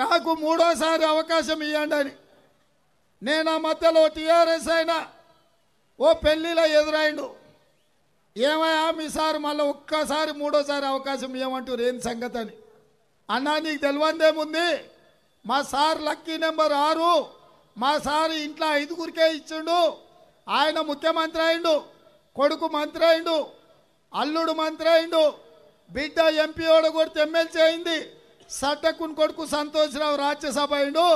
నాకు మూడోసారి అవకాశం ఇవ్వండి అని నేను ఆ మధ్యలో టీఆర్ఎస్ అయినా ఓ పెళ్ళిలో ఎదురైండు ఏమయ్యా మీ సార్ మళ్ళీ ఒక్కసారి మూడోసారి అవకాశం ఇవ్వమంటారు ఏం సంగతి అని అన్నా నీకు తెలివందేముంది మా సార్ లక్కీ నెంబర్ ఆరు మా సార్ ఇంట్లో ఐదుగురికే ఇచ్చిండు ఆయన ముఖ్యమంత్రి అయిండు కొడుకు మంత్రి అయిండు అల్లుడు మంత్రి అయిండు బిడ్డ ఎంపీ కూడా ఎమ్మెల్సీ అయింది సట్టకుని కొడుకు సంతోషరావు రాజ్యసభ అయిండు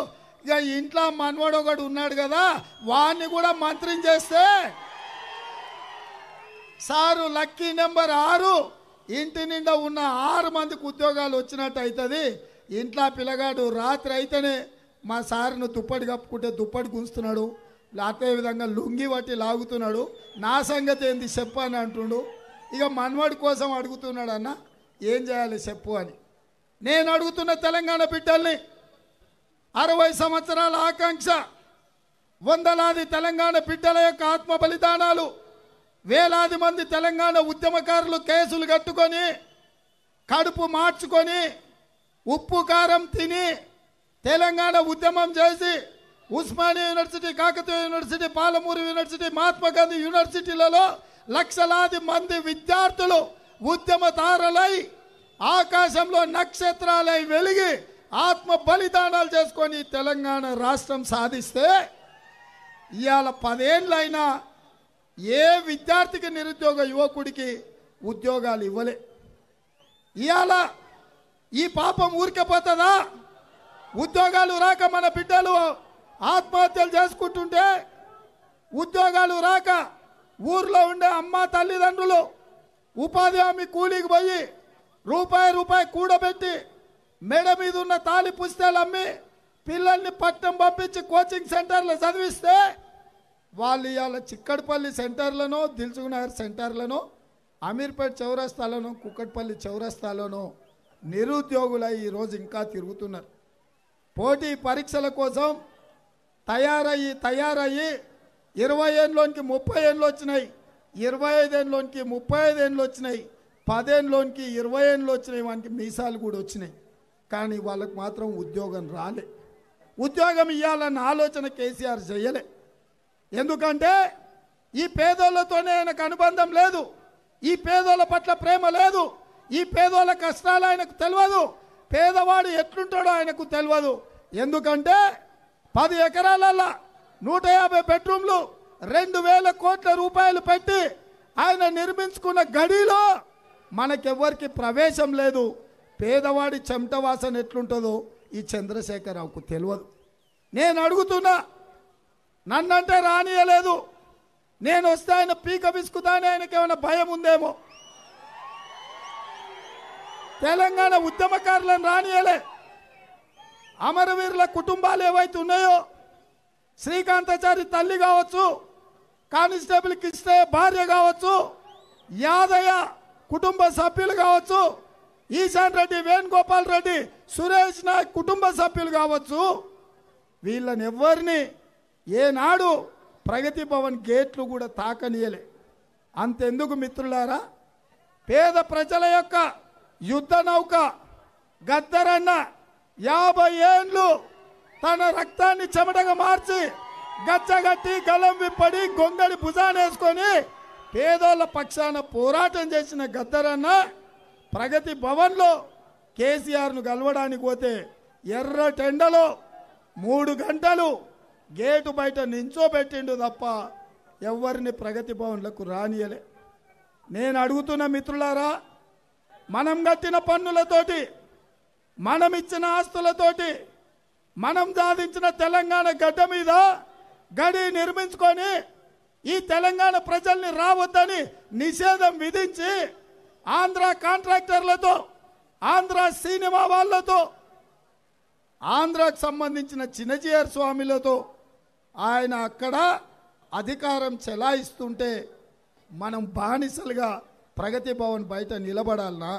ఇక ఇంట్లో మనవడు ఒకడు ఉన్నాడు కదా వాడిని కూడా మంత్రిని చేస్తే సారు లక్కీ నెంబర్ ఆరు ఇంటి నిండా ఉన్న ఆరు మందికి ఉద్యోగాలు వచ్చినట్టు అవుతుంది ఇంట్లో పిల్లగాడు రాత్రి అయితేనే మా సార్ను దుప్పటి కప్పుకుంటే దుప్పటి గుంజుతున్నాడు అదే విధంగా లుంగి వాటి లాగుతున్నాడు నా సంగతి ఏంది చెప్పు అని అంటుండు ఇక మనవాడి కోసం అడుగుతున్నాడు అన్న ఏం చేయాలి చెప్పు అని నేను అడుగుతున్న తెలంగాణ బిడ్డల్ని అరవై సంవత్సరాల ఆకాంక్ష వందలాది తెలంగాణ బిడ్డల యొక్క ఆత్మ బలిదానాలు వేలాది మంది తెలంగాణ ఉద్యమకారులు కేసులు కట్టుకొని కడుపు మార్చుకొని ఉప్పు కారం తిని తెలంగాణ ఉద్యమం చేసి Osmania university Kakatiya university Palamuru university Mahatma Gandhi యూనివర్సిటీలలో లక్షలాది మంది విద్యార్థులు ఉద్యమ తారలై ఆకాశంలో నక్షత్రాలై వెలిగి ఆత్మ బలిదానాలు చేసుకొని తెలంగాణ రాష్ట్రం సాధిస్తే ఇవాళ పదేళ్ళైనా ఏ విద్యార్థికి నిరుద్యోగ యువకుడికి ఉద్యోగాలు ఇవ్వలే ఇవాళ ఈ పాపం ఊరికపోతుందా ఉద్యోగాలు రాక మన బిడ్డలు ఆత్మహత్యలు చేసుకుంటుంటే ఉద్యోగాలు రాక ఊర్లో ఉండే అమ్మ తల్లిదండ్రులు ఉపాధి హామీ కూలీకి పోయి రూపాయి రూపాయి కూడబెట్టి మెడ మీద ఉన్న తాలి పుస్తకాలు అమ్మి పిల్లల్ని పట్టణం పంపించి కోచింగ్ సెంటర్లో చదివిస్తే వాళ్ళు ఇవాళ చిక్కడపల్లి సెంటర్లను దిల్సుకునగర్ సెంటర్లను అమీర్పేట్ చౌరస్తాలను కుక్కట్పల్లి చౌరస్తాలను నిరుద్యోగులై ఈరోజు ఇంకా తిరుగుతున్నారు పోటీ పరీక్షల కోసం తయారయ్యి తయారయ్యి ఇరవై ఏళ్ళలోనికి ముప్పై ఏళ్ళు వచ్చినాయి ఇరవై ఐదేళ్ళలోనికి ముప్పై ఐదేళ్ళు వచ్చినాయి పదేళ్ళలోనికి ఇరవై ఏళ్ళు వచ్చినాయి వానికి మీసాలు కూడా వచ్చినాయి కానీ వాళ్ళకు మాత్రం ఉద్యోగం రాలే ఉద్యోగం ఇవ్వాలన్న ఆలోచన కేసీఆర్ చేయలే ఎందుకంటే ఈ పేదోళ్ళతోనే ఆయనకు అనుబంధం లేదు ఈ పేదోళ్ళ పట్ల ప్రేమ లేదు ఈ పేదోళ్ళ కష్టాలు ఆయనకు తెలియదు పేదవాడు ఎట్లుంటాడో ఆయనకు తెలియదు ఎందుకంటే పది ఎకరాలల్లా నూట యాభై బెడ్రూమ్లు రెండు వేల కోట్ల రూపాయలు పెట్టి ఆయన నిర్మించుకున్న గడిలో మనకెవ్వరికి ప్రవేశం లేదు పేదవాడి చెమట వాసన ఎట్లుంటుందో ఈ చంద్రశేఖరరావుకు తెలియదు నేను అడుగుతున్నా నన్నంటే రానియలేదు నేను వస్తే ఆయన పీక ఆయనకి ఆయనకేమైనా భయం ఉందేమో తెలంగాణ ఉద్యమకారులను రానియలే అమరవీరుల కుటుంబాలు ఏవైతే ఉన్నాయో శ్రీకాంతాచారి తల్లి కావచ్చు కానిస్టేబుల్కి ఇస్తే భార్య కావచ్చు యాదయ్య కుటుంబ సభ్యులు కావచ్చు ఈశాన్ రెడ్డి వేణుగోపాల్ రెడ్డి సురేష్ నాయక్ కుటుంబ సభ్యులు కావచ్చు వీళ్ళని ఎవరిని ఏనాడు ప్రగతి భవన్ గేట్లు కూడా తాకనీయలే అంతెందుకు మిత్రులారా పేద ప్రజల యొక్క యుద్ధ నౌక గద్దరన్న యాభై ఏండ్లు తన రక్తాన్ని చెమటగా మార్చి గచ్చగట్టి గలం విప్పడి గొంగడి భుజానేసుకొని పేదోళ్ళ పక్షాన పోరాటం చేసిన గద్దరన్న ప్రగతి భవన్లో కేసీఆర్ను కలవడానికి పోతే ఎర్ర టెండలో మూడు గంటలు గేటు బయట నించోబెట్టిండు తప్ప ఎవరిని ప్రగతి భవన్లకు రానియలే నేను అడుగుతున్న మిత్రులారా మనం కట్టిన పన్నులతోటి మనం ఇచ్చిన ఆస్తులతోటి మనం సాధించిన తెలంగాణ గడ్డ మీద గడి నిర్మించుకొని ఈ తెలంగాణ ప్రజల్ని రావద్దని నిషేధం విధించి ఆంధ్ర కాంట్రాక్టర్లతో ఆంధ్ర సినిమా వాళ్ళతో ఆంధ్రాకు సంబంధించిన చిన్నజీఆర్ స్వామిలతో ఆయన అక్కడ అధికారం చెలాయిస్తుంటే మనం బానిసలుగా ప్రగతి భవన్ బయట నిలబడాలన్నా